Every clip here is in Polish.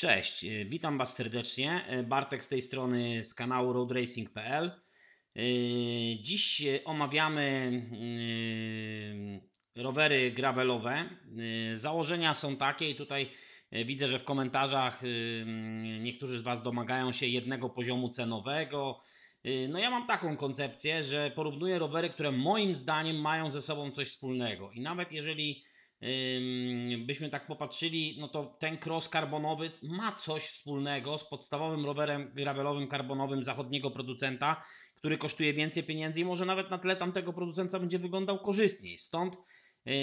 Cześć, y, witam Was serdecznie. Y, Bartek z tej strony z kanału roadracing.pl. Y, Dziś omawiamy rowery gravelowe. Założenia są takie i tutaj widzę, że w komentarzach mm, niektórzy z Was domagają się jednego poziomu cenowego. No ja mam taką koncepcję, że porównuję rowery, które moim zdaniem mają ze sobą coś wspólnego i nawet jeżeli byśmy tak popatrzyli, no to ten cross karbonowy ma coś wspólnego z podstawowym rowerem gravelowym karbonowym zachodniego producenta, który kosztuje więcej pieniędzy i może nawet na tle tamtego producenta będzie wyglądał korzystniej. Stąd yy,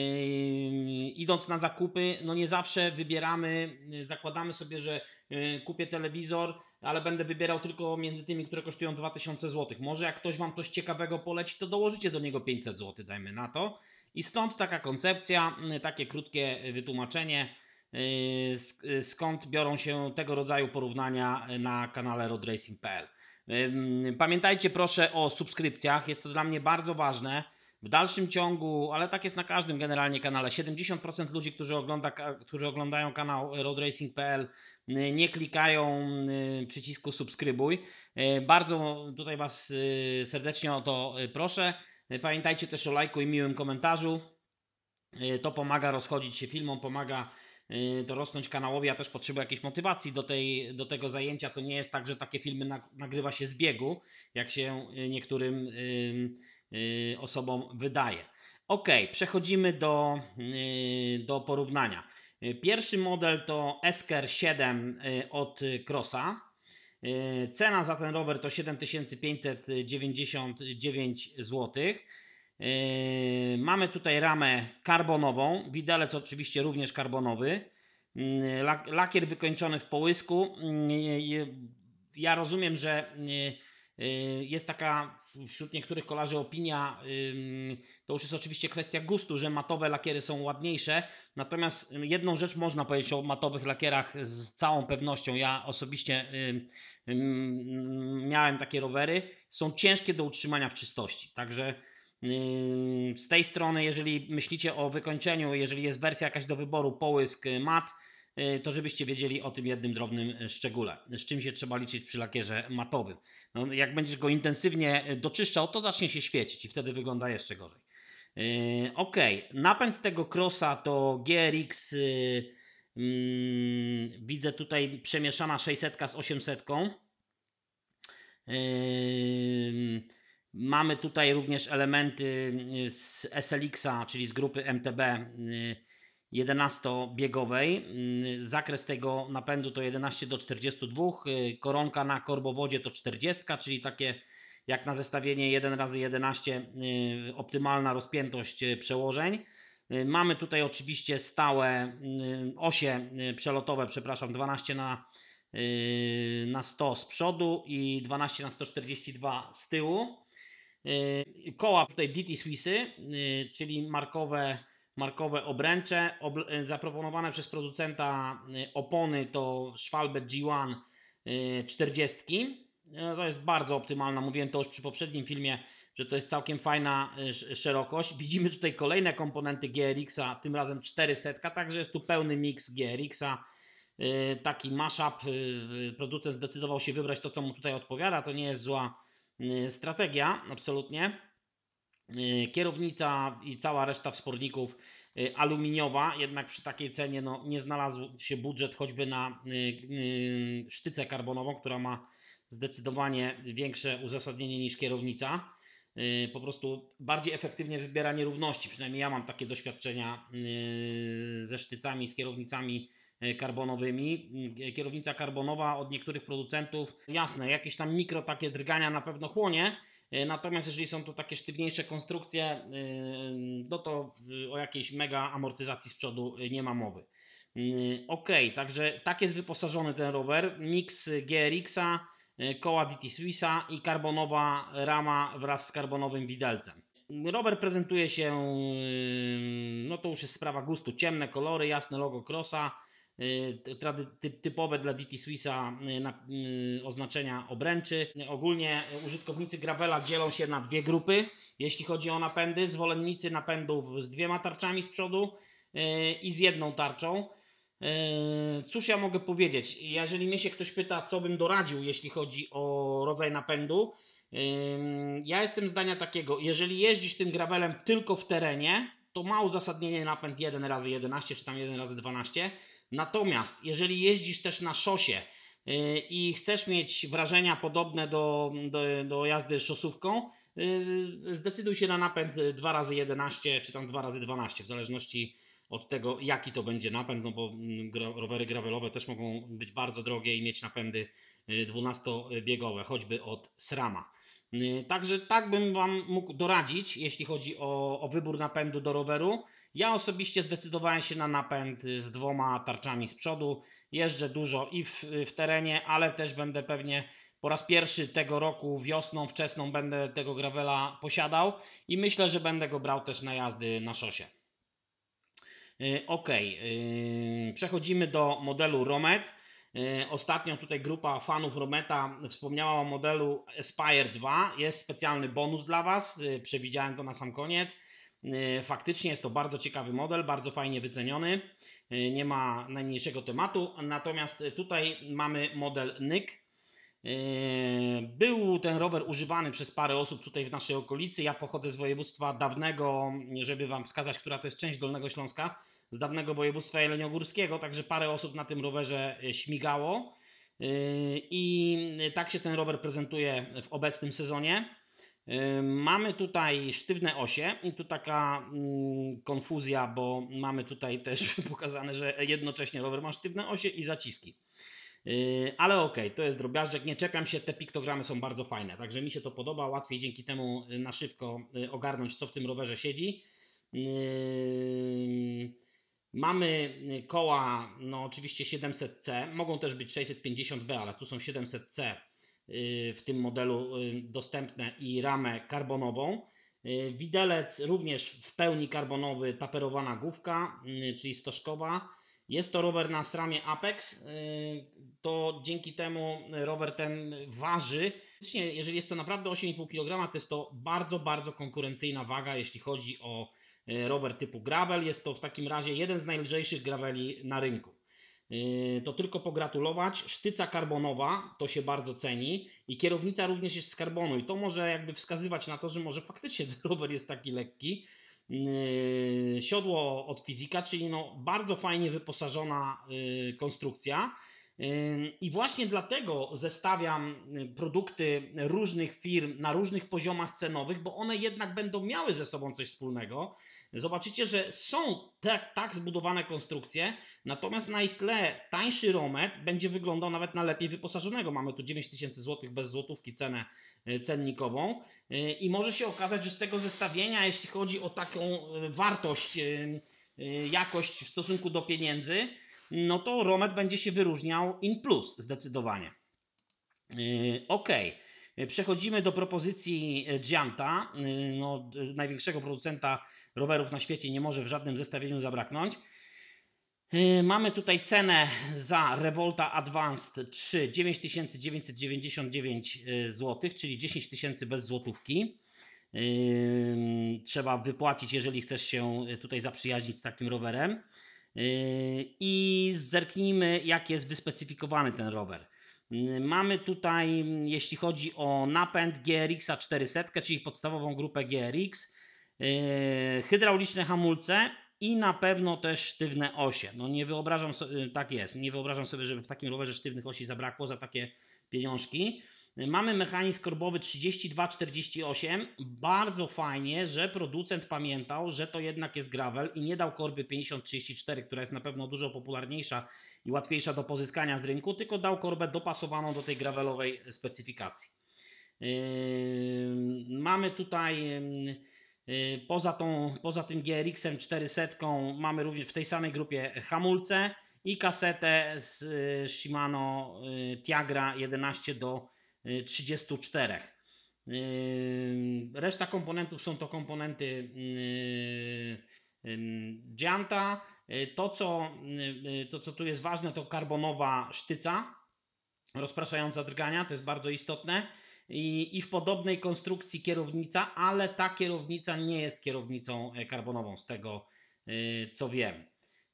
idąc na zakupy, no nie zawsze wybieramy, zakładamy sobie, że yy, kupię telewizor, ale będę wybierał tylko między tymi, które kosztują 2000 zł. Może jak ktoś Wam coś ciekawego poleci, to dołożycie do niego 500 zł, dajmy na to. I stąd taka koncepcja, y, takie krótkie wytłumaczenie, y, y, skąd biorą się tego rodzaju porównania na kanale roadracing.pl. Pamiętajcie proszę o subskrypcjach, jest to dla mnie bardzo ważne. W dalszym ciągu, ale tak jest na każdym generalnie kanale, 70% ludzi, którzy, ogląda, którzy oglądają kanał roadracing.pl nie klikają przycisku subskrybuj. Bardzo tutaj Was serdecznie o to proszę. E, pamiętajcie też o lajku i miłym komentarzu. E, to pomaga rozchodzić się filmom, pomaga to e, rosnąć kanałowi. Ja też potrzebuję jakiejś motywacji do, tej, do tego zajęcia. To nie jest tak, że takie filmy nagrywa się z biegu, jak się niektórym osobom wydaje. Ok, przechodzimy do, do porównania. Pierwszy model to Esker 7 od Crossa. E, cena za ten rower to 7599 zł. E, mamy tutaj ramę karbonową, widelec oczywiście również karbonowy, mm, lakier wykończony w połysku. Mm, ja rozumiem, że e, Y, jest taka wśród niektórych kolarzy opinia, y, to już jest oczywiście kwestia gustu, że matowe lakiery są ładniejsze. Natomiast y, jedną rzecz można powiedzieć o matowych lakierach z całą pewnością. Ja osobiście miałem takie rowery. Są ciężkie do utrzymania w czystości. Także z tej strony, jeżeli myślicie o wykończeniu, jeżeli jest wersja jakaś do wyboru, połysk mat E, to żebyście wiedzieli o tym jednym drobnym e, szczególe, z czym się trzeba liczyć przy lakierze matowym. No, jak będziesz go intensywnie e, doczyszczał, to zacznie się świecić i wtedy wygląda jeszcze gorzej. Ok, napęd tego krosa to GRX. Hmm, widzę tutaj przemieszana 600 z 800. Hmm, mamy tutaj również elementy z SLX-a, czyli z grupy MTB. 11-biegowej. Mm, zakres tego napędu to 11 do 42, y, koronka na korbowodzie to 40, czyli takie jak na zestawienie 1 razy 11 y, optymalna rozpiętość y, przełożeń. Mamy tutaj oczywiście stałe osie przelotowe, przepraszam, 12 na, na 100 z przodu i 12 na 142 z tyłu. Koła tutaj DT Swissy, czyli markowe markowe obręcze. E, zaproponowane przez producenta e, opony to Schwalbe G1 40. To jest bardzo optymalna, mówiłem to już przy poprzednim filmie, że to jest całkiem fajna e, szerokość. Widzimy tutaj kolejne komponenty GRX-a, tym razem 400, także jest tu pełny miks GRX-a. Taki mashup, producent zdecydował się wybrać to, co mu tutaj odpowiada, to nie jest zła strategia, absolutnie. Y, kierownica i cała reszta wsporników y, aluminiowa, jednak przy takiej cenie no, nie znalazł się budżet choćby na y, sztycę karbonową, która ma zdecydowanie większe uzasadnienie niż kierownica. Po prostu bardziej efektywnie wybiera nierówności. Przynajmniej ja mam takie doświadczenia ze sztycami, z kierownicami karbonowymi. Kierownica karbonowa od niektórych producentów, jasne, jakieś tam mikro takie drgania na pewno chłonie, E, natomiast jeżeli są to takie sztywniejsze konstrukcje, e, no to o jakiejś mega amortyzacji z przodu e, nie ma mowy. Ok, także tak jest wyposażony ten rower. Mix GRX-a, koła DT Swissa i karbonowa rama wraz z karbonowym widelcem. Rower prezentuje się, no to już jest sprawa gustu, ciemne kolory, jasne logo Crossa, Y, typowe dla DT Swissa y, y, oznaczenia obręczy. Ogólnie użytkownicy Gravela dzielą się na dwie grupy, jeśli chodzi o napędy. Zwolennicy napędów z dwiema tarczami z przodu i z jedną tarczą. Cóż ja mogę powiedzieć? Jeżeli mnie się ktoś pyta, co bym doradził, jeśli chodzi o rodzaj napędu, ja jestem zdania takiego, jeżeli jeździsz tym gravelem tylko w terenie, to ma uzasadnienie napęd 1 razy 11 czy tam 1 razy 12 Natomiast jeżeli jeździsz też na szosie y, i chcesz mieć wrażenia podobne do, do, do jazdy szosówką, y, zdecyduj się na napęd 2x11 czy tam 2x12, w zależności od tego, jaki to będzie napęd, no bo mm, rowery gravelowe też mogą być bardzo drogie i mieć napędy 12-biegowe, y, choćby od SRAMA. Także tak bym Wam mógł doradzić, jeśli chodzi o, o wybór napędu do roweru. Ja osobiście zdecydowałem się na napęd z dwoma tarczami z przodu. Jeżdżę dużo i w, w terenie, ale też będę pewnie po raz pierwszy tego roku wiosną, wczesną będę tego gravela posiadał i myślę, że będę go brał też na jazdy na szosie. Y, ok, przechodzimy do modelu Romet. Y, ostatnio tutaj grupa fanów Rometa wspomniała o modelu Aspire 2. Jest specjalny bonus dla Was, y, przewidziałem to na sam koniec. Y, faktycznie jest to bardzo ciekawy model, bardzo fajnie wyceniony, y, nie ma najmniejszego tematu. Natomiast tutaj mamy model NYK, y, był ten rower używany przez parę osób tutaj w naszej okolicy. Ja pochodzę z województwa dawnego, żeby Wam wskazać, która to jest część Dolnego Śląska, z dawnego województwa jeleniogórskiego, także parę osób na tym rowerze śmigało. I tak się ten rower prezentuje w obecnym sezonie. Mamy tutaj sztywne osie i tu taka mm, konfuzja, bo mamy tutaj też pokazane, że jednocześnie rower ma sztywne osie i zaciski. Y, ale okej, okay, to jest drobiażdżek, nie czekam się, te piktogramy są bardzo fajne, także mi się to podoba, łatwiej dzięki temu y, na szybko y, ogarnąć, co w tym rowerze siedzi. Mamy koła, no oczywiście 700C, mogą też być 650B, ale tu są 700C w tym modelu y, dostępne i ramę karbonową. Y, widelec również w pełni karbonowy, taperowana główka, y, czyli stożkowa. Jest to rower na stramie Apex, to dzięki temu rower ten waży. Jeżeli jest to naprawdę 8,5 kg, to jest to bardzo, bardzo konkurencyjna waga, jeśli chodzi o rower typu gravel. Jest to w takim razie jeden z najlżejszych graveli na rynku. E, to tylko pogratulować. Sztyca karbonowa to się bardzo ceni i kierownica również jest z karbonu i to może jakby wskazywać na to, że może faktycznie ten rower jest taki lekki. E, siodło od fizika, czyli no bardzo fajnie wyposażona e, konstrukcja. I właśnie dlatego zestawiam produkty różnych firm na różnych poziomach cenowych, bo one jednak będą miały ze sobą coś wspólnego zobaczycie, że są tak, tak zbudowane konstrukcje, natomiast na ich tle tańszy Romet będzie wyglądał nawet na lepiej wyposażonego. Mamy tu 9000 zł bez złotówki cenę y, cennikową y, i może się okazać, że z tego zestawienia, jeśli chodzi o taką y, wartość, jakość w stosunku do pieniędzy, no to Romet będzie się wyróżniał in plus zdecydowanie. Ok, przechodzimy do propozycji Gianta, no, największego producenta rowerów na świecie nie może w żadnym zestawieniu zabraknąć. Y, mamy tutaj cenę za Revolta Advanced 3 9999 zł, czyli 10 tysięcy bez złotówki. Y, trzeba wypłacić, jeżeli chcesz się y, tutaj zaprzyjaźnić z takim rowerem. I zerknijmy, jak jest wyspecyfikowany ten rower. Mamy tutaj, jeśli chodzi o napęd GRX-a 400, czyli podstawową grupę GRX, Yy, hydrauliczne hamulce i na pewno też sztywne osie. No nie wyobrażam sobie, yy, tak jest, nie wyobrażam sobie, żeby w takim rowerze sztywnych osi zabrakło za takie pieniążki. Yy, mamy mechanizm korbowy 3248. Bardzo fajnie, że producent pamiętał, że to jednak jest gravel i nie dał korby 5034, która jest na pewno dużo popularniejsza i łatwiejsza do pozyskania z rynku, tylko dał korbę dopasowaną do tej gravelowej specyfikacji. Yy, mamy tutaj Y, poza, tą, poza tym GRX-em 400 mamy również w tej samej grupie hamulce i kasetę z y, Shimano y, Tiagra 11 do 34. Reszta komponentów są to komponenty Gianta. To co, to, co tu jest ważne, to karbonowa sztyca rozpraszająca drgania, to jest bardzo istotne i, i w podobnej konstrukcji kierownica, ale ta kierownica nie jest kierownicą e, karbonową, z tego e, co wiem.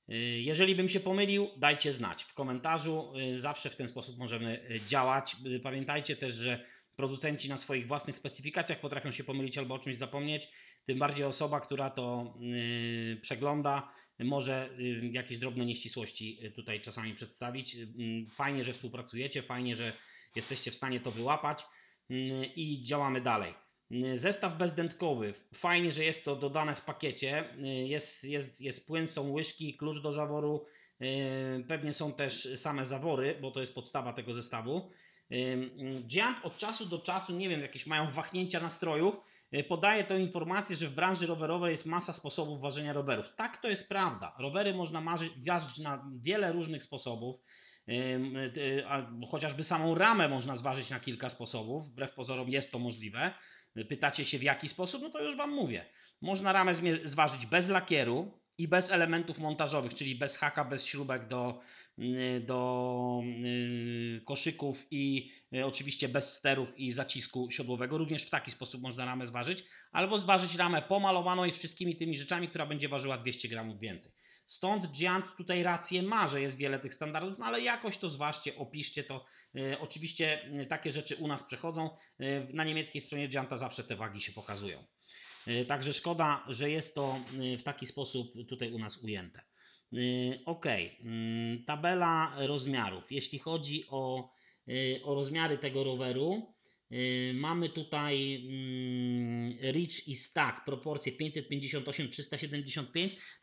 E, jeżeli bym się pomylił, dajcie znać w komentarzu. Zawsze w ten sposób możemy działać. Pamiętajcie też, że producenci na swoich własnych specyfikacjach potrafią się pomylić albo o czymś zapomnieć. Tym bardziej osoba, która to przegląda, może jakieś drobne nieścisłości tutaj czasami przedstawić. Fajnie, że współpracujecie, fajnie, że jesteście w stanie to wyłapać i działamy dalej. Zestaw bezdętkowy. Fajnie, że jest to dodane w pakiecie. Jest, jest, jest płyn, są łyżki, klucz do zaworu. Pewnie są też same zawory, bo to jest podstawa tego zestawu. Giant od czasu do czasu, nie wiem, jakieś mają wahnięcia nastrojów, podaje tę informację, że w branży rowerowej jest masa sposobów ważenia rowerów. Tak, to jest prawda. Rowery można ważyć na wiele różnych sposobów. Y, chociażby samą ramę można zważyć na kilka sposobów, wbrew pozorom jest to możliwe. Pytacie się w jaki sposób? No to już Wam mówię. Można ramę zważyć bez lakieru i bez elementów montażowych, czyli bez haka, bez śrubek do, y, do y, koszyków i oczywiście bez sterów i zacisku siodłowego. Również w taki sposób można ramę zważyć, albo zważyć ramę pomalowaną i z wszystkimi tymi rzeczami, która będzie ważyła 200 gramów więcej. Stąd Giant tutaj rację ma, że jest wiele tych standardów, no ale jakoś to zważcie, opiszcie to. E, oczywiście e, takie rzeczy u nas przechodzą. E, na niemieckiej stronie Gianta zawsze te wagi się pokazują. Także szkoda, że jest to w taki sposób tutaj u nas ujęte. Ok, mm, tabela rozmiarów. Jeśli chodzi o, o rozmiary tego roweru, E, mamy tutaj mm, Rich i Stack, proporcje 558-375.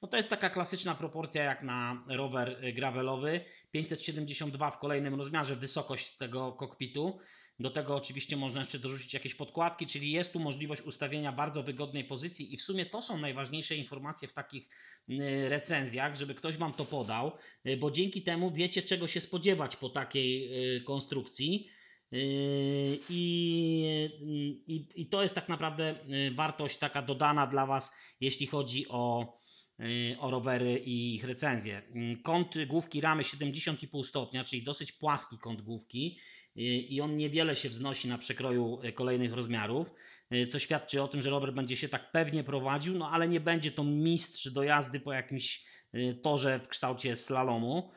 No to jest taka klasyczna proporcja jak na rower e, gravelowy. 572 w kolejnym rozmiarze, wysokość tego kokpitu. Do tego oczywiście można jeszcze dorzucić jakieś podkładki, czyli jest tu możliwość ustawienia bardzo wygodnej pozycji i w sumie to są najważniejsze informacje w takich e, recenzjach, żeby ktoś Wam to podał, bo dzięki temu wiecie czego się spodziewać po takiej konstrukcji. Yy, I, yy, i, I to jest tak naprawdę yy, wartość taka dodana dla Was, jeśli chodzi o, o rowery i ich recenzje. Kąt główki ramy 70,5 stopnia, czyli dosyć płaski kąt główki i on niewiele się wznosi na przekroju kolejnych rozmiarów, co świadczy o tym, że rower będzie się tak pewnie prowadził, no ale nie będzie to mistrz do jazdy po jakimś torze w kształcie slalomu.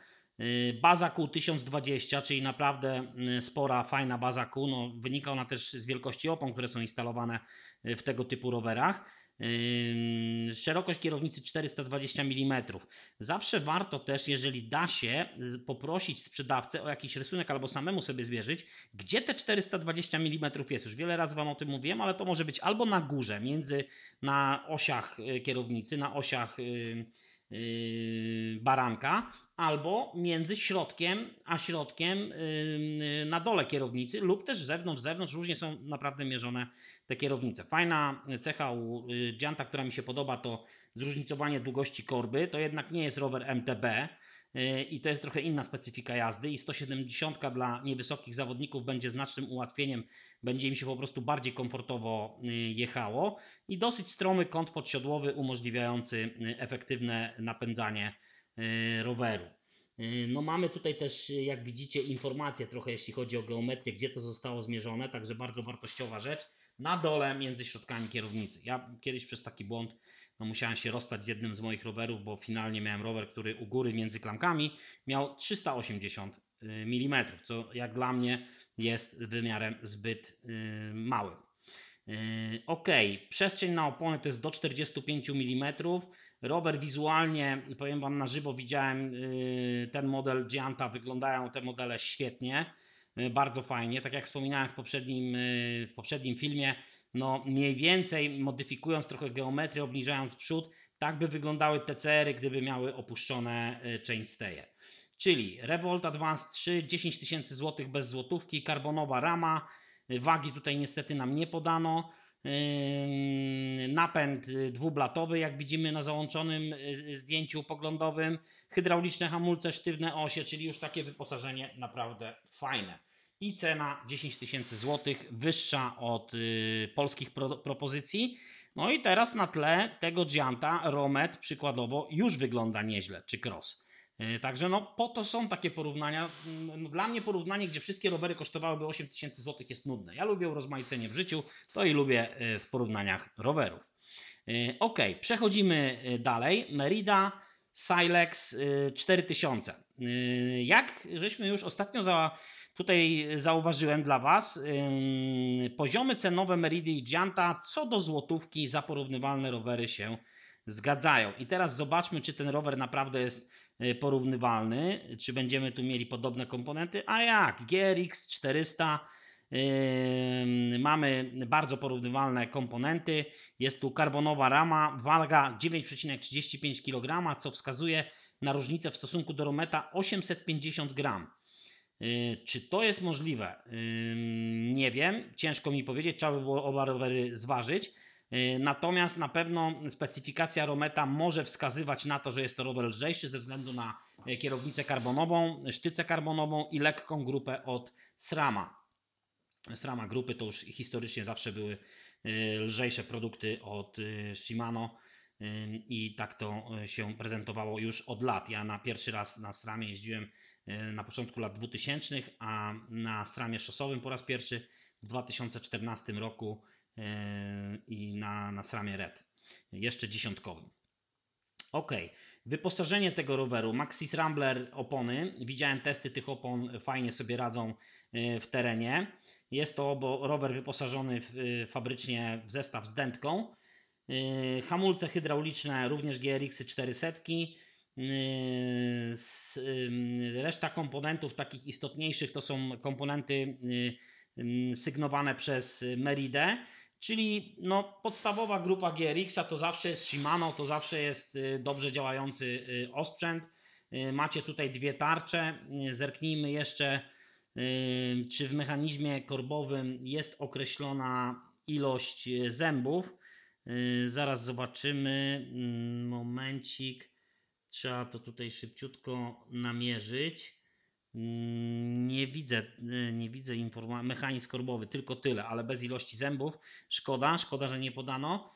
Baza Q 1020, czyli naprawdę y, spora, fajna baza Q. No, wynika ona też z wielkości opon, które są instalowane y, w tego typu rowerach. Y, szerokość kierownicy 420 mm. Zawsze warto też, jeżeli da się, poprosić sprzedawcę o jakiś rysunek albo samemu sobie zwierzyć, gdzie te 420 mm jest. Już wiele razy Wam o tym mówiłem, ale to może być albo na górze, między na osiach kierownicy, na osiach Yy, baranka, albo między środkiem a środkiem yy, na dole kierownicy, lub też zewnątrz, zewnątrz. Różnie są naprawdę mierzone te kierownice. Fajna cecha u Gianta, yy, która mi się podoba, to zróżnicowanie długości korby. To jednak nie jest rower MTB, Y, i to jest trochę inna specyfika jazdy i 170 dla niewysokich zawodników będzie znacznym ułatwieniem, będzie im się po prostu bardziej komfortowo y, jechało i dosyć stromy kąt podsiodłowy umożliwiający y, efektywne napędzanie roweru. No mamy tutaj też, jak widzicie, informacje trochę jeśli chodzi o geometrię, gdzie to zostało zmierzone, także bardzo wartościowa rzecz. Na dole między środkami kierownicy. Ja kiedyś przez taki błąd no musiałem się rozstać z jednym z moich rowerów, bo finalnie miałem rower, który u góry między klamkami miał 380 y, mm, co jak dla mnie jest wymiarem zbyt y, małym. Y, ok, przestrzeń na opony to jest do 45 mm. Rower wizualnie, powiem Wam na żywo, widziałem ten model Gianta, wyglądają te modele świetnie. Y, bardzo fajnie. Tak jak wspominałem w poprzednim, y, w poprzednim filmie, no mniej więcej modyfikując trochę geometrię, obniżając przód, tak by wyglądały TCR-y, gdyby miały opuszczone y, chainstaye. Czyli Revolt Advanced 3, 10 tysięcy złotych bez złotówki, karbonowa rama, wagi tutaj niestety nam nie podano. Yy, napęd dwublatowy, jak widzimy na załączonym yy, zdjęciu poglądowym, hydrauliczne hamulce, sztywne osie, czyli już takie wyposażenie naprawdę fajne. I cena 10 tysięcy złotych, wyższa od yy, polskich pro propozycji. No i teraz na tle tego Gianta Romet przykładowo już wygląda nieźle, czy Cross. E, także no, po to są takie porównania. Mm, dla mnie porównanie, gdzie wszystkie rowery kosztowałyby 8000 zł jest nudne. Ja lubię rozmaicenie w życiu, to i lubię e, w porównaniach rowerów. E, ok, przechodzimy dalej. Merida Silex 4000. Jak żeśmy już ostatnio za, tutaj zauważyłem dla Was, poziomy cenowe Meridy i Gianta co do złotówki za porównywalne rowery się zgadzają. I teraz zobaczmy, czy ten rower naprawdę jest E, porównywalny, czy będziemy tu mieli podobne komponenty, a jak GRX 400 Yy, mamy bardzo porównywalne komponenty. Jest tu karbonowa rama, waga 9,35 kg, co wskazuje na różnicę w stosunku do Rometa 850 gram. Yy, czy to jest możliwe? Yy, nie wiem, ciężko mi powiedzieć, trzeba by było oba rowery zważyć. Y, natomiast na pewno specyfikacja Rometa może wskazywać na to, że jest to rower lżejszy ze względu na y, kierownicę karbonową, sztycę karbonową i lekką grupę od SRAMA. SRAMA grupy to już historycznie zawsze były y, lżejsze produkty od Shimano i tak to się prezentowało już od lat. Ja na pierwszy raz na SRAMie jeździłem na początku lat 2000, a na SRAMie szosowym po raz pierwszy w 2014 roku i na, na sramie red, jeszcze dziesiątkowym. Ok, wyposażenie tego roweru, Maxis Rambler opony, widziałem testy tych opon, fajnie sobie radzą e, w terenie. Jest to rower wyposażony w, e, fabrycznie w zestaw z dętką. E, hamulce hydrauliczne, również GRX 400. Reszta komponentów takich istotniejszych to są komponenty sygnowane przez Meridę Czyli no, podstawowa grupa GRX-a to zawsze jest Shimano, to zawsze jest y, dobrze działający y, osprzęt. Y, macie tutaj dwie tarcze. Zerknijmy jeszcze, czy w mechanizmie korbowym jest określona ilość zębów. Zaraz zobaczymy. Mm, momencik. Trzeba to tutaj szybciutko namierzyć. Mm, nie widzę, y, nie widzę informacji. Mechanizm korbowy, tylko tyle, ale bez ilości zębów. Szkoda, szkoda, że nie podano.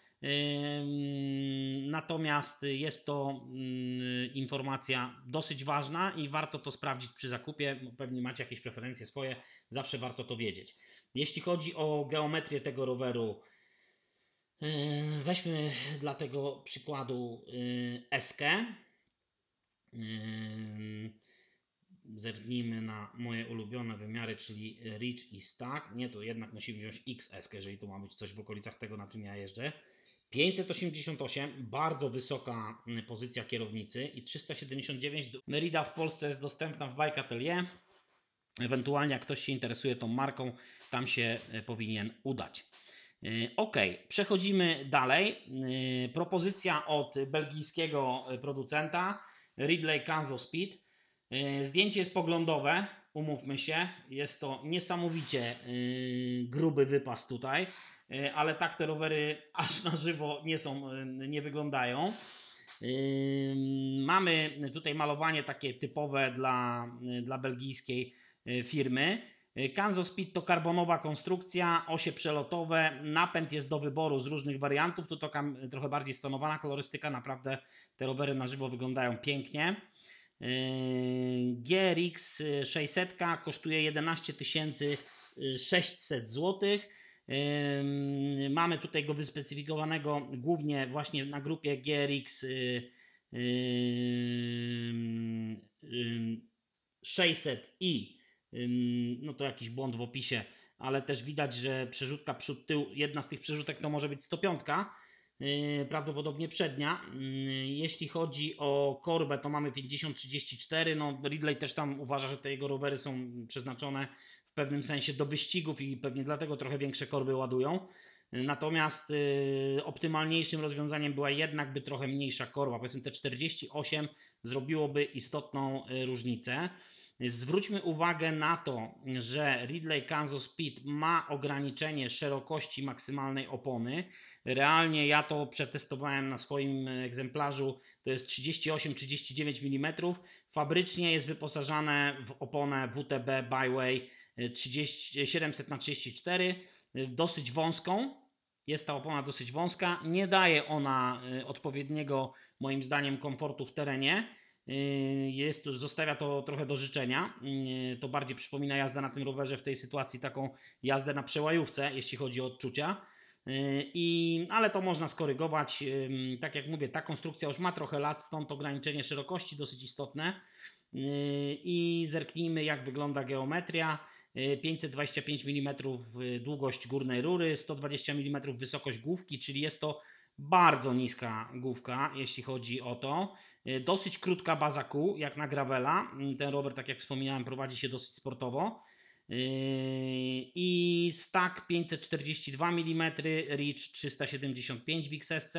Natomiast jest to mm, informacja dosyć ważna i warto to sprawdzić przy zakupie. Pewnie macie jakieś preferencje swoje, zawsze warto to wiedzieć. Jeśli chodzi o geometrię tego roweru, y, weźmy dla tego przykładu Eskę. Y, zerknijmy na moje ulubione wymiary, czyli reach i stack. Nie, to jednak musimy wziąć XS, jeżeli to ma być coś w okolicach tego, na czym ja jeżdżę. 588, bardzo wysoka mm, pozycja kierownicy i 379. Merida w Polsce jest dostępna w Bike Atelier. Ewentualnie jak ktoś się interesuje tą marką, tam się e, powinien udać. E, ok, przechodzimy dalej. E, propozycja od belgijskiego producenta Ridley Kanzo Speed. E, zdjęcie jest poglądowe, umówmy się. Jest to niesamowicie e, gruby wypas tutaj, e, ale tak te rowery aż na żywo nie są, nie wyglądają. Mamy tutaj malowanie takie typowe dla, dla belgijskiej firmy. Kanzo Speed to karbonowa konstrukcja, osie przelotowe, napęd jest do wyboru z różnych wariantów, tu to trochę bardziej stonowana kolorystyka, naprawdę te rowery na żywo wyglądają pięknie. GRX 600 kosztuje 11 600 zł. Mamy tutaj go wyspecyfikowanego głównie właśnie na grupie GRX 600 y, i no to jakiś błąd w opisie, ale też widać, że przerzutka przód tył, jedna z tych przerzutek to może być 105 Y, prawdopodobnie przednia. Y, jeśli chodzi o korbę, to mamy 50-34. No, Ridley też tam uważa, że te jego rowery są przeznaczone w pewnym sensie do wyścigów i pewnie dlatego trochę większe korby ładują. Natomiast y, optymalniejszym rozwiązaniem była jednak by trochę mniejsza korba. Powiedzmy te 48 zrobiłoby istotną różnicę. Zwróćmy uwagę na to, że Ridley Kansas Speed ma ograniczenie szerokości maksymalnej opony. Realnie ja to przetestowałem na swoim egzemplarzu, to jest 38-39 mm. Fabrycznie jest wyposażane w oponę WTB Byway 700x34, dosyć wąską, jest ta opona dosyć wąska, nie daje ona y, odpowiedniego, moim zdaniem, komfortu w terenie. Yy, jest, zostawia to trochę do życzenia. Yy, to bardziej przypomina jazda na tym rowerze w tej sytuacji taką jazdę na przełajówce, jeśli chodzi o odczucia. Yy, I, ale to można skorygować. Tak jak mówię, ta konstrukcja już ma trochę lat, stąd ograniczenie szerokości dosyć istotne. I zerknijmy, jak wygląda geometria. 525 mm długość górnej rury, 120 mm wysokość główki, czyli jest to bardzo niska główka, jeśli chodzi o to. E, dosyć krótka baza kół, jak na Gravela. E, ten rower, tak jak wspominałem, prowadzi się dosyć sportowo. E, I stack 542 mm, Rich 375 w XSC.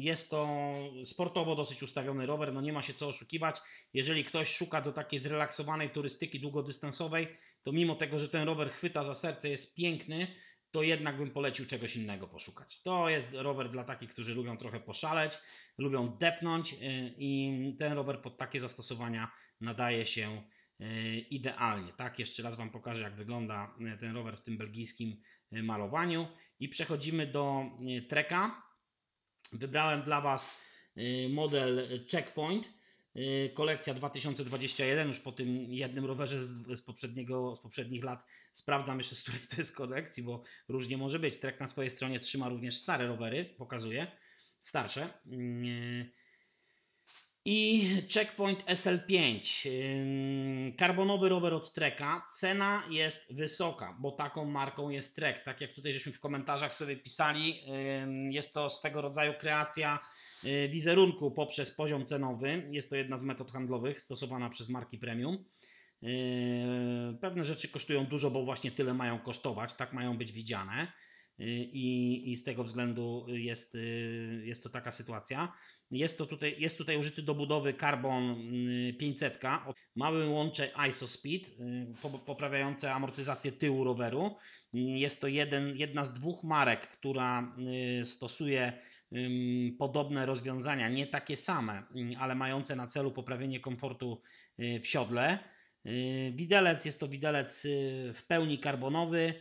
Jest to sportowo dosyć ustawiony rower, no nie ma się co oszukiwać. Jeżeli ktoś szuka do takiej zrelaksowanej turystyki długodystansowej, to mimo tego, że ten rower chwyta za serce, jest piękny, to jednak bym polecił czegoś innego poszukać. To jest rower dla takich, którzy lubią trochę poszaleć, lubią depnąć y, i ten rower pod takie zastosowania nadaje się y, idealnie. Tak, jeszcze raz Wam pokażę, jak wygląda y, ten rower w tym belgijskim malowaniu. I przechodzimy do treka. Wybrałem dla Was model Checkpoint. Y, kolekcja 2021, już po tym jednym rowerze z, z, poprzedniego, z poprzednich lat sprawdzam jeszcze, z której to jest kolekcji, bo różnie może być. Trek na swojej stronie trzyma również stare rowery, pokazuje, starsze. Y, I Checkpoint SL5, y, karbonowy rower od Treka. Cena jest wysoka, bo taką marką jest Trek. Tak jak tutaj żeśmy w komentarzach sobie pisali, jest to swego rodzaju kreacja E, wizerunku poprzez poziom cenowy. Jest to jedna z metod handlowych stosowana przez marki premium. E, pewne rzeczy kosztują dużo, bo właśnie tyle mają kosztować, tak mają być widziane. E, I, I, z tego względu jest, jest to taka sytuacja. Jest, to tutaj, jest tutaj użyty do budowy Carbon 500, mały łącze speed poprawiające amortyzację tyłu roweru. Jest to jeden, jedna z dwóch marek, która stosuje podobne rozwiązania, nie takie same, ale mające na celu poprawienie komfortu y, w siodle. Y, widelec jest to widelec y, w pełni karbonowy,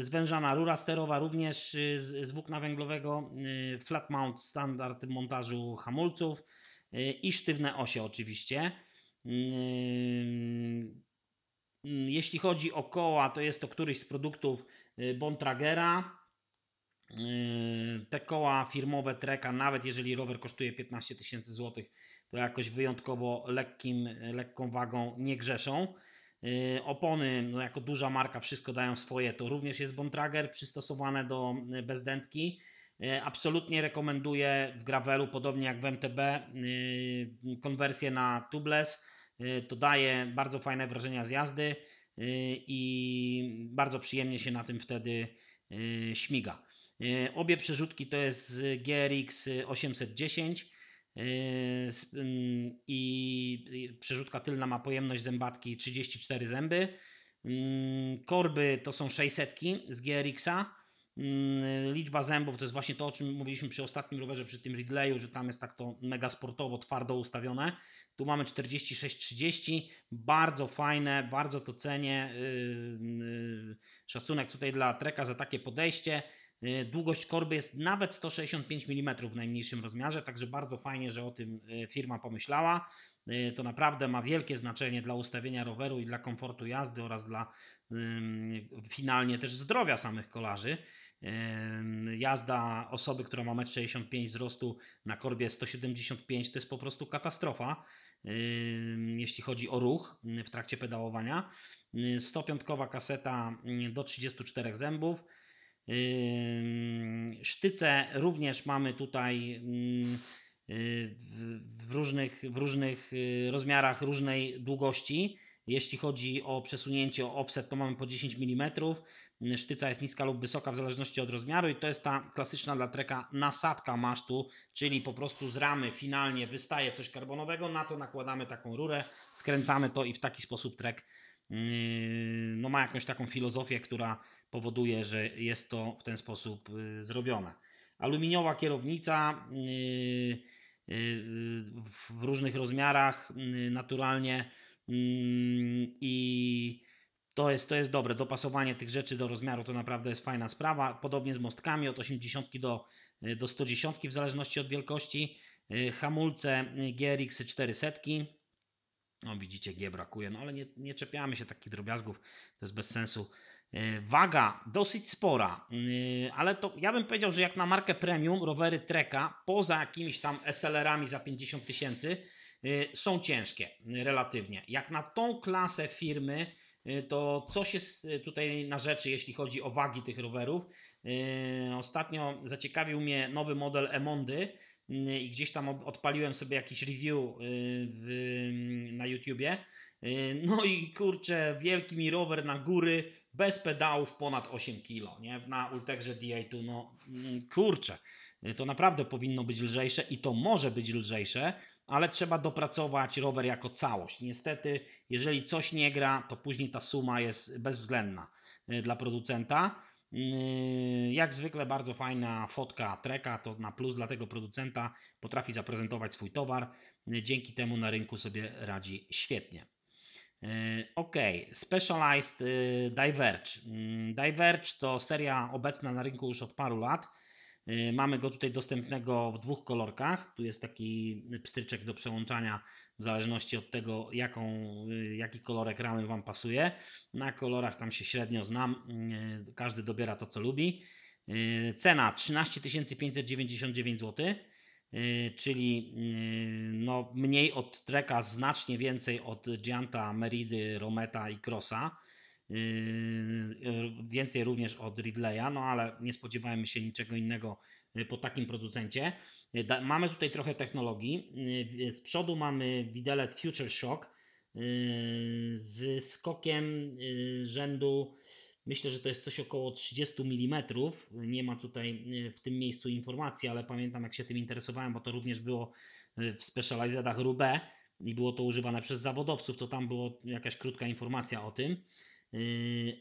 zwężana rura sterowa również z, włókna węglowego, flat mount standard montażu hamulców i sztywne osie oczywiście. Jeśli chodzi o koła, to jest to któryś z produktów Bontragera. Yy, te koła firmowe Treka, nawet jeżeli rower kosztuje 15 tysięcy złotych, to jakoś wyjątkowo lekkim, lekką wagą nie grzeszą. Yy, opony, no jako duża marka, wszystko dają swoje, to również jest Bontrager przystosowane do yy, bezdętki. Absolutnie rekomenduję w gravelu, podobnie jak w MTB, konwersję na tubeless. To daje bardzo fajne wrażenia z jazdy i bardzo przyjemnie się na tym wtedy śmiga. E, obie przerzutki to jest GRX 810 e, mm, i przerzutka tylna ma pojemność zębatki 34 zęby. Mm, korby to są 600 z GRX-a. Mm, liczba zębów to jest właśnie to, o czym mówiliśmy przy ostatnim rowerze, przy tym Ridleyu, że tam jest tak to mega sportowo, twardo ustawione. Tu mamy 46-30, bardzo fajne, bardzo to cenię. Y, y, szacunek tutaj dla Treka za takie podejście. E, długość korby jest nawet 165 mm w najmniejszym rozmiarze, także bardzo fajnie, że o tym e, firma pomyślała. E, to naprawdę ma wielkie znaczenie dla ustawienia roweru i dla komfortu jazdy oraz dla finalnie też zdrowia samych kolarzy. Jazda osoby, która ma 1,65 m wzrostu na korbie 175 to jest po prostu katastrofa, jeśli chodzi o ruch w trakcie pedałowania. 105 kaseta do 34 zębów. Sztyce również mamy tutaj mm, y, w różnych, w różnych y, rozmiarach, różnej długości. Jeśli chodzi o przesunięcie, o offset, to mamy po 10 mm. Sztyca jest niska lub wysoka w zależności od rozmiaru i to jest ta klasyczna dla treka nasadka masztu, czyli po prostu z ramy finalnie wystaje coś karbonowego, na to nakładamy taką rurę, skręcamy to i w taki sposób trek Yy, no ma jakąś taką filozofię, która powoduje, że jest to w ten sposób yy, zrobione. Aluminiowa kierownica yy, w różnych rozmiarach naturalnie i to jest, to jest dobre. Dopasowanie tych rzeczy do rozmiaru to naprawdę jest fajna sprawa. Podobnie z mostkami od 80 do, do 110 w zależności od wielkości. Hamulce GRX 400 no widzicie, G brakuje, no ale nie, nie czepiamy się takich drobiazgów, to jest bez sensu. E, waga dosyć spora, e, ale to ja bym powiedział, że jak na markę premium rowery Treka, poza jakimiś tam SLR-ami za 50 tysięcy, e, są ciężkie relatywnie. Jak na tą klasę firmy, to coś jest tutaj na rzeczy, jeśli chodzi o wagi tych rowerów. Ostatnio zaciekawił mnie nowy model Emondy, Y, i gdzieś tam odpaliłem sobie jakiś review y, w, y, na YouTubie. No i kurczę, wielki mi rower na góry, bez pedałów ponad 8 kg, nie? Na Ultegrze DA2, no mm, kurczę. To naprawdę powinno być lżejsze i to może być lżejsze, ale trzeba dopracować rower jako całość. Niestety, jeżeli coś nie gra, to później ta suma jest bezwzględna dla producenta. Jak zwykle bardzo fajna fotka treka, to na plus dla tego producenta, potrafi zaprezentować swój towar, dzięki temu na rynku sobie radzi świetnie. E, ok, Specialized e, Diverge. Mm, Diverge to seria obecna na rynku już od paru lat. E, mamy go tutaj dostępnego w dwóch kolorkach. Tu jest taki pstryczek do przełączania w zależności od tego, jaką, y, jaki kolor ekranu Wam pasuje. Na kolorach tam się średnio znam, y, każdy dobiera to, co lubi. Y, cena 13 599 zł, czyli no mniej od Treka, znacznie więcej od Gianta, Meridy, Rometa i Crossa. Więcej również od Ridleya, no ale nie spodziewajmy się niczego innego Y, po takim producencie. Y, mamy tutaj trochę technologii. Y, z przodu mamy widelec Future Shock z skokiem rzędu Myślę, że to jest coś około 30 mm. Nie ma tutaj w tym miejscu informacji, ale pamiętam jak się tym interesowałem, bo to również było w Specializedach Rubé i było to używane przez zawodowców, to tam była jakaś krótka informacja o tym.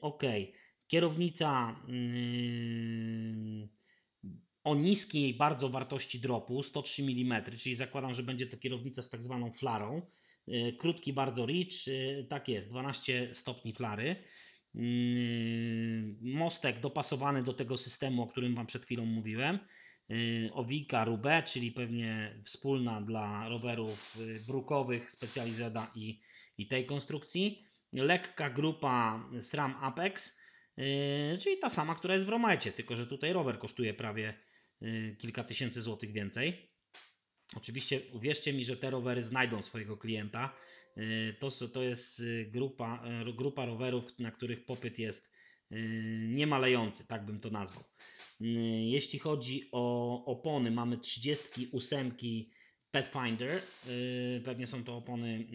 Ok, kierownica o niskiej bardzo wartości dropu 103 mm, czyli zakładam, że będzie to kierownica z tak zwaną flarą. E, krótki bardzo reach, e, tak jest, 12 stopni flary. E, mostek dopasowany do tego systemu, o którym Wam przed chwilą mówiłem. Owika rube, czyli pewnie wspólna dla rowerów brukowych specjalizeda i, i tej konstrukcji. Lekka grupa SRAM Apex Yy, czyli ta sama, która jest w Romajcie, tylko że tutaj rower kosztuje prawie yy, kilka tysięcy złotych więcej. Oczywiście uwierzcie mi, że te rowery znajdą swojego klienta. Yy, to, to jest grupa, grupa rowerów, na których popyt jest niemalejący, tak bym to nazwał. Jeśli chodzi o opony, mamy 38 Pathfinder. Pewnie są to opony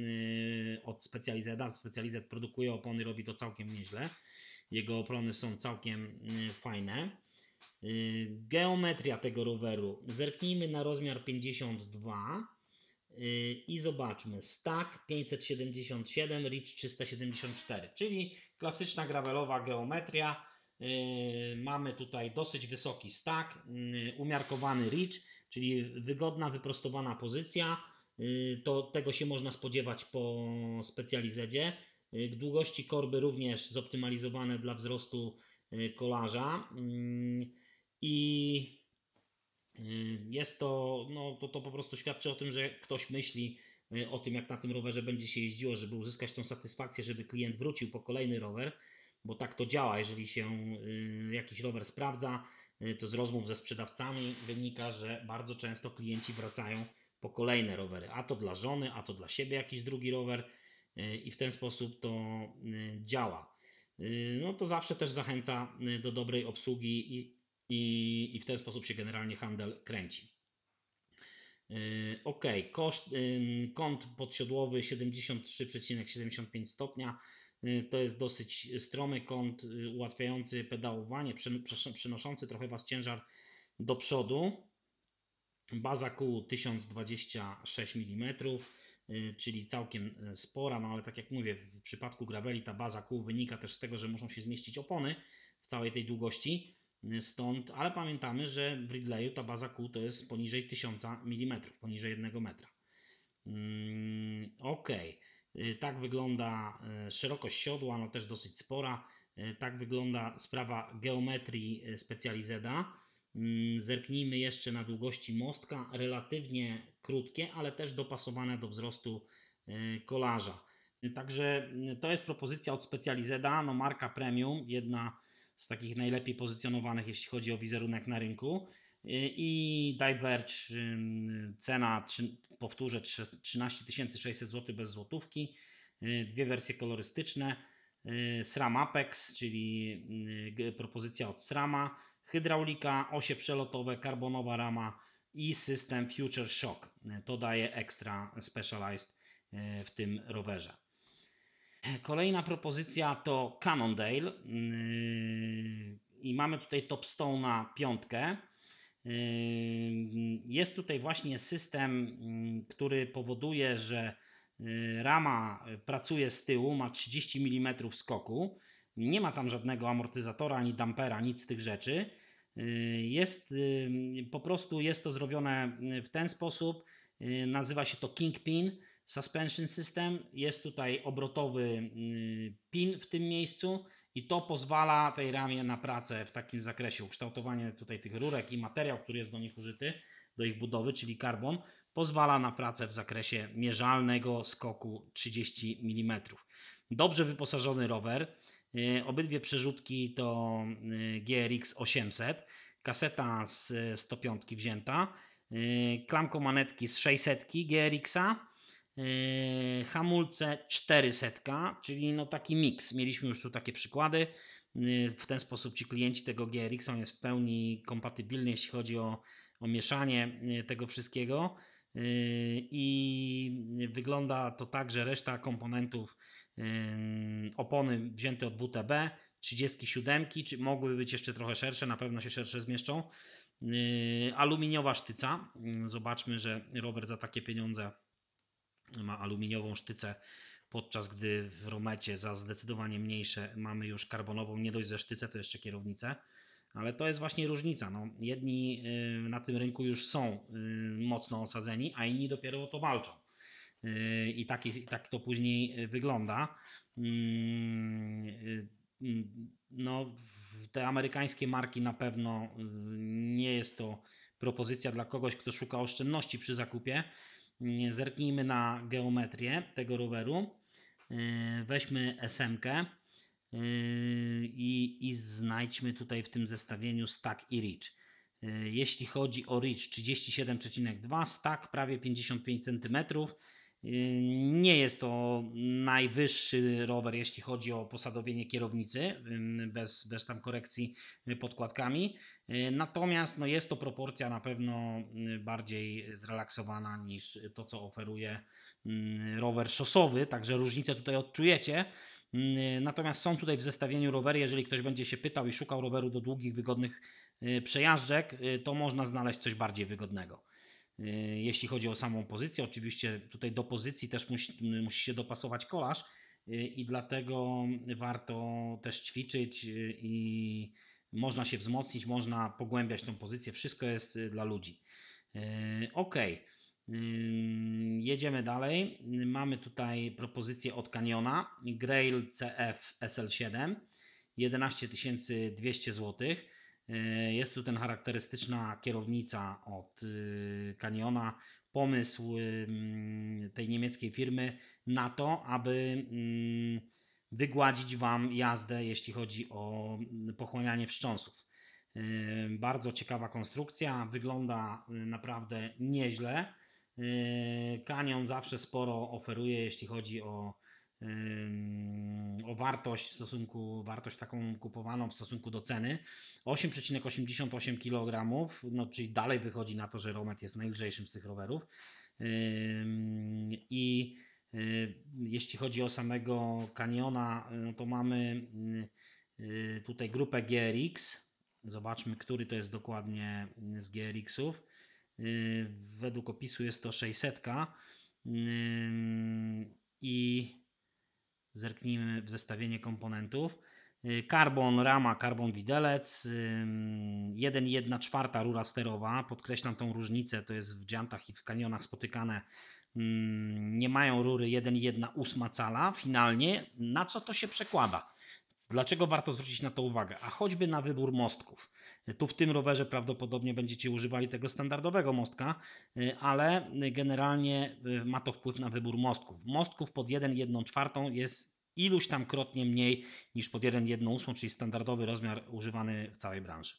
od Specializeda. Specialized produkuje opony, robi to całkiem nieźle. Jego oplony są całkiem mm, fajne. Y, geometria tego roweru. Zerknijmy na rozmiar 52 y, i zobaczmy. Stack 577, Rich 374, czyli klasyczna gravelowa geometria. Y, mamy tutaj dosyć wysoki stack, umiarkowany Rich, czyli wygodna, wyprostowana pozycja. To tego się można spodziewać po specjalizedzie. Y, długości korby również zoptymalizowane dla wzrostu y, kolarza. Y, I jest to, no to, to po prostu świadczy o tym, że ktoś myśli o tym, jak na tym rowerze będzie się jeździło, żeby uzyskać tą satysfakcję, żeby klient wrócił po kolejny rower, bo tak to działa. Jeżeli się jakiś rower sprawdza, to z rozmów ze sprzedawcami wynika, że bardzo często klienci wracają po kolejne rowery. A to dla żony, a to dla siebie jakiś drugi rower. E, i w ten sposób to e, działa. E, no to zawsze też zachęca do dobrej obsługi i, i, i w ten sposób się generalnie handel kręci. Ok, koszt, kąt podsiodłowy 73,75 stopnia. To jest dosyć stromy kąt ułatwiający pedałowanie, przenoszący trochę Was ciężar do przodu. Baza kół 1026 mm. Y, czyli całkiem y, spora, no ale tak jak mówię, w przypadku Graveli ta baza kół wynika też z tego, że muszą się zmieścić opony w całej tej długości, y, stąd, ale pamiętamy, że w Ridleyu ta baza kół to jest poniżej 1000 mm, poniżej 1 metra. Ok, tak wygląda szerokość siodła, no też dosyć spora, tak wygląda sprawa geometrii specjalizeda. Mm, zerknijmy jeszcze na długości mostka, relatywnie krótkie, ale też dopasowane do wzrostu e, kolarza. Także mm, to jest propozycja od Specializeda, no marka premium, jedna z takich najlepiej pozycjonowanych, jeśli chodzi o wizerunek na rynku. E, I Diverge, cena, powtórzę, 13 600 zł bez złotówki, e, dwie wersje kolorystyczne, SRAM Apex, czyli mm, propozycja od SRAMa, hydraulika, osie przelotowe, karbonowa rama i system Future Shock. To daje ekstra Specialized e, w tym rowerze. Kolejna propozycja to Cannondale e, i mamy tutaj na piątkę. E, jest tutaj właśnie system, mm, który powoduje, że rama pracuje z tyłu, ma 30 mm skoku nie ma tam żadnego amortyzatora, ani dampera, nic z tych rzeczy. Y, jest y, po prostu jest to zrobione y, w ten sposób. Nazywa się to Kingpin Suspension System. Jest tutaj obrotowy pin w tym miejscu i to pozwala tej ramie na pracę w takim zakresie. Ukształtowanie tutaj tych rurek i materiał, który jest do nich użyty, do ich budowy, czyli karbon, pozwala na pracę w zakresie mierzalnego skoku 30 mm. Dobrze wyposażony rower E, obydwie przerzutki to e, GRX 800, kaseta z 105 e, wzięta, klamko manetki z 600 GRX-a, hamulce 400, czyli no taki miks. Mieliśmy już tu takie przykłady. W ten sposób ci klienci tego GRX są jest w pełni kompatybilny, jeśli chodzi o, o mieszanie tego wszystkiego. I wygląda to tak, że reszta komponentów opony wzięte od WTB, 37, czy mogłyby być jeszcze trochę szersze, na pewno się szersze zmieszczą. Yy, aluminiowa sztyca. Zobaczmy, że rower za takie pieniądze ma aluminiową sztycę, podczas gdy w Romecie za zdecydowanie mniejsze mamy już karbonową, nie dość ze sztycę, to jeszcze kierownicę. Ale to jest właśnie różnica. No, jedni yy, na tym rynku już są yy, mocno osadzeni, a inni dopiero o to walczą. I tak, tak to później wygląda. No, te amerykańskie marki na pewno nie jest to propozycja dla kogoś, kto szuka oszczędności przy zakupie. Zerknijmy na geometrię tego roweru. Weźmy SMK i, i znajdźmy tutaj w tym zestawieniu stack i reach. Jeśli chodzi o reach 37,2, stack prawie 55 cm nie jest to najwyższy rower, jeśli chodzi o posadowienie kierownicy, bez, bez tam korekcji podkładkami. Y, natomiast no jest to proporcja na pewno y, bardziej zrelaksowana niż to, co oferuje y, rower szosowy, także różnicę tutaj odczujecie. Natomiast są tutaj w zestawieniu rowery, jeżeli ktoś będzie się pytał i szukał roweru do długich, wygodnych przejażdżek, to można znaleźć coś bardziej wygodnego. Y, jeśli chodzi o samą pozycję. Oczywiście tutaj do pozycji też musi, musi się dopasować kolarz y, i dlatego warto też ćwiczyć y, i można się wzmocnić, można pogłębiać tą pozycję. Wszystko jest dla ludzi. Ok. Jedziemy dalej. Mamy tutaj propozycję od Kaniona Grail CF SL7 11 200 zł. E, jest tu ten charakterystyczna kierownica od y, Canyona, pomysł y, tej niemieckiej firmy na to, aby mm, wygładzić Wam jazdę, jeśli chodzi o mm, pochłanianie wstrząsów. E, bardzo ciekawa konstrukcja, wygląda y, naprawdę nieźle. E, Kanion zawsze sporo oferuje, jeśli chodzi o o wartość w stosunku, wartość taką kupowaną w stosunku do ceny. 8,88 kg, no czyli dalej wychodzi na to, że Romet jest najlżejszym z tych rowerów. I y, jeśli chodzi o samego kaniona, no to mamy y, tutaj grupę GRX. Zobaczmy, który to jest dokładnie z GRX-ów. Według opisu jest to 600 i Zerknijmy w zestawienie komponentów. Karbon y, rama, karbon widelec, 1,1 czwarta rura sterowa. Podkreślam tą różnicę, to jest w dziantach i w kanionach spotykane. Nie mają rury 1,1 ósma cala finalnie. Na co to się przekłada? Dlaczego warto zwrócić na to uwagę? A choćby na wybór mostków. Tu w tym rowerze prawdopodobnie będziecie używali tego standardowego mostka, y, ale generalnie y, ma to wpływ na wybór mostków. Mostków pod 1,1 czwartą jest iluś tam krotnie mniej niż pod 1,1,8, czyli standardowy rozmiar używany w całej branży.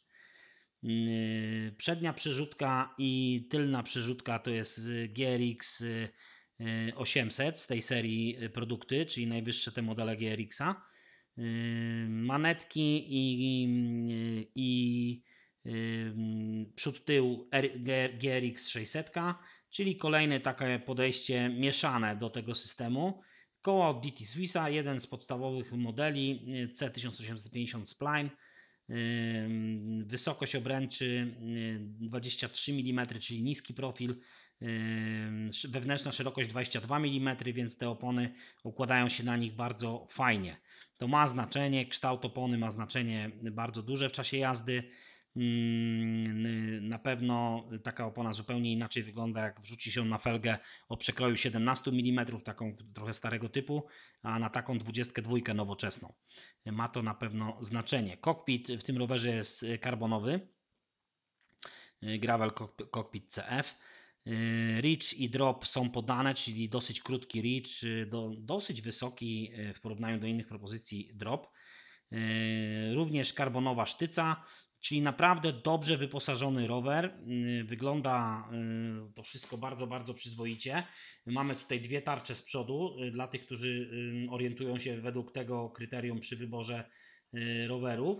Y, przednia przerzutka i tylna przerzutka to jest GRX 800 z tej serii produkty, czyli najwyższe te modele GRX-a. Y, manetki i, i y, przód tył GRX 600, czyli kolejne takie podejście mieszane do tego systemu. Koła od DT Swissa, jeden z podstawowych modeli y, C1850 Spline. Wysokość obręczy 23 mm, czyli niski profil, wewnętrzna szerokość 22 mm, więc te opony układają się na nich bardzo fajnie. To ma znaczenie, kształt opony ma znaczenie bardzo duże w czasie jazdy. Na pewno taka opona zupełnie inaczej wygląda, jak wrzuci się na felgę o przekroju 17 mm, taką trochę starego typu, a na taką 22 nowoczesną. Ma to na pewno znaczenie. Kokpit w tym rowerze jest karbonowy, Gravel Cockpit CF. E, reach i drop są podane, czyli dosyć krótki reach, y, do, dosyć wysoki e, w porównaniu do innych propozycji drop. E, również karbonowa sztyca, czyli naprawdę dobrze wyposażony rower. Wygląda to wszystko bardzo, bardzo przyzwoicie. Mamy tutaj dwie tarcze z przodu dla tych, którzy orientują się według tego kryterium przy wyborze rowerów.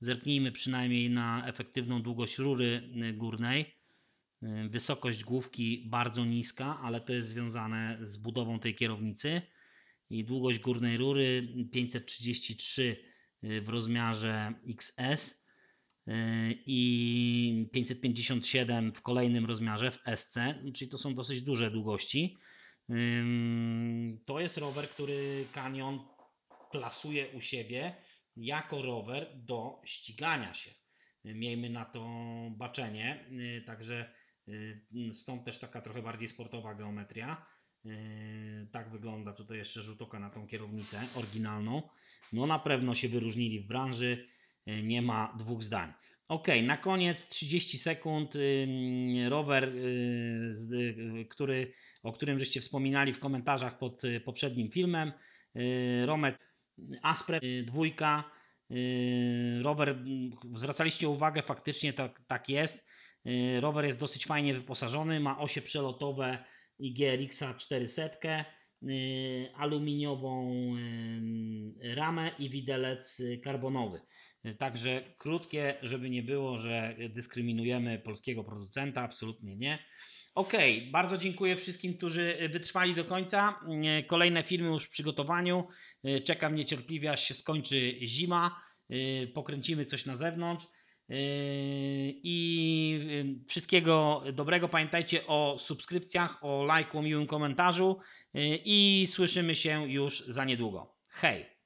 Zerknijmy przynajmniej na efektywną długość rury górnej. Y, wysokość główki bardzo niska, ale to jest związane z budową tej kierownicy i długość górnej rury 533 y, w rozmiarze XS y, i 557 w kolejnym rozmiarze w SC, czyli to są dosyć duże długości. To jest rower, który Canyon plasuje u siebie jako rower do ścigania się. Miejmy na to baczenie, także Y, mm, stąd też taka trochę bardziej sportowa geometria. Y, tak wygląda tutaj jeszcze rzut oka na tą kierownicę oryginalną. No na pewno się wyróżnili w branży, y, nie ma dwóch zdań. Ok, na koniec 30 sekund mm, rower, który, o którym żeście wspominali w komentarzach pod poprzednim filmem. Romet Aspre dwójka. Rower, mm, zwracaliście uwagę, faktycznie tak, tak jest Y, rower jest dosyć fajnie wyposażony, ma osie przelotowe i GRX-a 400, y, aluminiową y, ramę i widelec karbonowy. Także krótkie, żeby nie było, że dyskryminujemy polskiego producenta, absolutnie nie. Ok, bardzo dziękuję wszystkim, którzy wytrwali do końca. Kolejne filmy już w przygotowaniu. Czekam niecierpliwie, aż się skończy zima. Pokręcimy coś na zewnątrz. Yy, I yy, wszystkiego dobrego. Pamiętajcie o subskrypcjach, o lajku, miłym komentarzu yy, i słyszymy się już za niedługo. Hej!